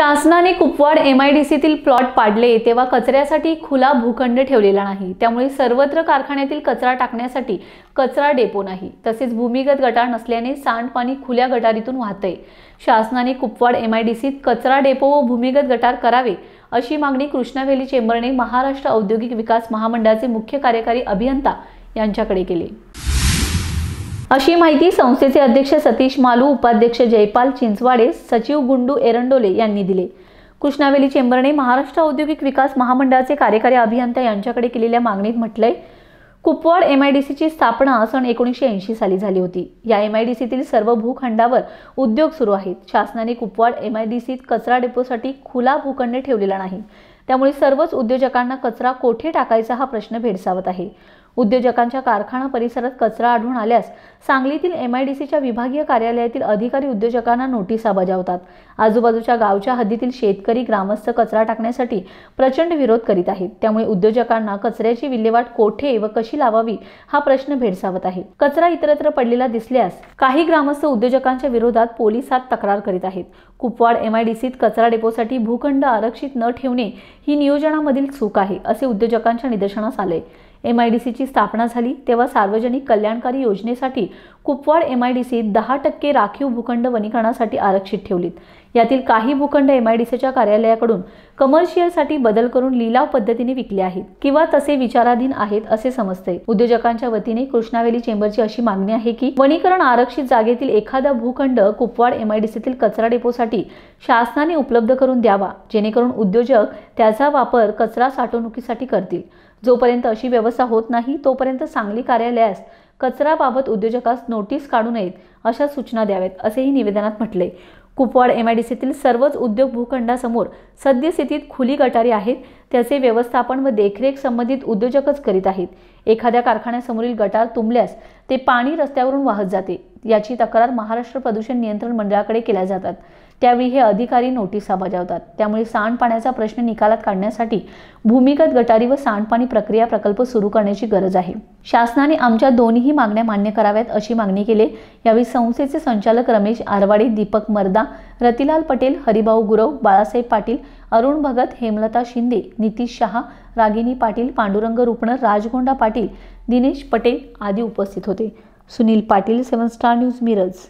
शासनाने Kupwad M I D सीतील plot पाडले तेव्हा कचऱ्यासाठी खुला भूखंड ठेवलेला नाही त्यामुळे सर्वत्र कारखान्यातील कचरा टाकण्यासाठी कचरा डेपो नाही तसेच भूमिगत गटार नसल्याने सांडपाणी खुल्या गटारीतून वाहतंय शासनाने कुपवाड एम आय डी सीत कचरा डेपो व भूमिगत गटार करावे अशी मागणी कृष्णावेली चेंबरने महाराष्ट्र औद्योगिक विकास महामंडळाचे मुख्य कार्यकारी अभियंता यांच्याकडे केली अशी माहिती संस्थेचे अध्यक्ष सतीश मालू उपाध्यक्ष जयपाल चिंचवाडे सचिव गुंडू एरंडोले यांनी दिले कृष्णावेली चेंबरने महाराष्ट्र औद्योगिक विकास महामंडळाचे कार्यकारी अभियंता यांच्याकडे केलेल्या मागणीत म्हटलंय कुपवाड एम आय डी सीची स्थापना सन एकोणीसशे ऐंशी साली झाली होती या एम आय डी सीतील सर्व भूखंडावर उद्योग सुरू आहेत शासनाने कुपवाड एम आय डी सीत कचरा डेपोसाठी खुला भूखंड ठेवलेला नाही त्यामुळे सर्वच उद्योजकांना कचरा कोठे टाकायचा हा प्रश्न भेडसावत आहे उद्योजकांच्या कारखाना परिसरात कचरा आढळून आल्यास सांगलीतील एम आय डी सीच्या विभागीय कार्यालयातील अधिकारी उद्योजकांना नोटिसा बजावतात आजूबाजूच्या गावच्या हद्दीतील शेतकरी ग्रामस्थ कचरा टाकण्यासाठी प्रचंड विरोध करीत आहेत त्यामुळे उद्योजकांना कचऱ्याची विल्हेवाट कोठे व कशी लावावी हा प्रश्न भेडसावत आहे कचरा इतरत्र पडलेला दिसल्यास काही ग्रामस्थ उद्योजकांच्या विरोधात पोलिसात तक्रार करीत आहेत कुपवाड एम आय डी सीत कचरा डेपोसाठी भूखंड आरक्षित न ठेवणे ही नियोजनामधील चूक आहे असे उद्योजकांच्या निदर्शनास आले एम आय डी सीची स्थापना झाली तेव्हा सार्वजनिक कल्याणकारी योजनेसाठी कुपवाड एम आय डी सीत दहा टक्के राखीव भूखंड वनीकरणासाठी आरक्षित ठेवलीत यातील काही भूखंड एम आय डी सीच्या कार्यालयाकडून कमर्शियलसाठी बदल करून लिलाव पद्धतीने विकले आहेत किंवा तसे विचाराधीन आहेत असे समजते उद्योजकांच्या वतीने कृष्णावेली चेंबरची अशी मागणी आहे की वनीकरण आरक्षित जागेतील एखादा भूखंड कुपवाड एम आय कचरा डेपोसाठी शासनाने उपलब्ध करून द्यावा जेणेकरून उद्योजक त्याचा वापर कचरा साठवणुकीसाठी करतील जोपर्यंत अशी व्यवस्था होत नाही तोपर्यंत सांगली कार्यालयास कचराबाबत उद्योजकास नोटीस काढू नयेत अशा सूचना द्याव्यात असेही निवेदनात म्हटले कुपवाड एम आय डी सीतील सर्वच उद्योग भूखंडासमोर सद्यस्थितीत खुली गटारी आहेत त्याचे व्यवस्थापन व देखरेख संबंधित उद्योजकच करीत आहेत एखाद्या कारखान्यासमोरील गटार तुंबल्यास ते पाणी रस्त्यावरून वाहत जाते याची तक्रार महाराष्ट्र प्रदूषण नियंत्रण मंडळाकडे केल्या जातात त्यावेळी हे अधिकारी नोटिसा बजावतात त्यामुळे सांडपाण्याचा प्रश्न निकालात काढण्यासाठी भूमिगत गटारी व सांडपाणी प्रक्रिया प्रकल्प सुरू करण्याची गरज आहे शासनाने आमच्या दोन्ही मागण्या मान्य कराव्यात अशी मागणी केली यावेळी संस्थेचे संचालक रमेश आरवाडे दीपक मर्दा रतिलाल पटेल हरिभाऊ गुरव बाळासाहेब पाटील अरुण भगत हेमलता शिंदे नितीश शहा रागिनी पाटील पांडुरंग रुपणर राजगोंडा पाटील दिनेश पटेल आदी उपस्थित होते Sunil Patil seven star news Miraj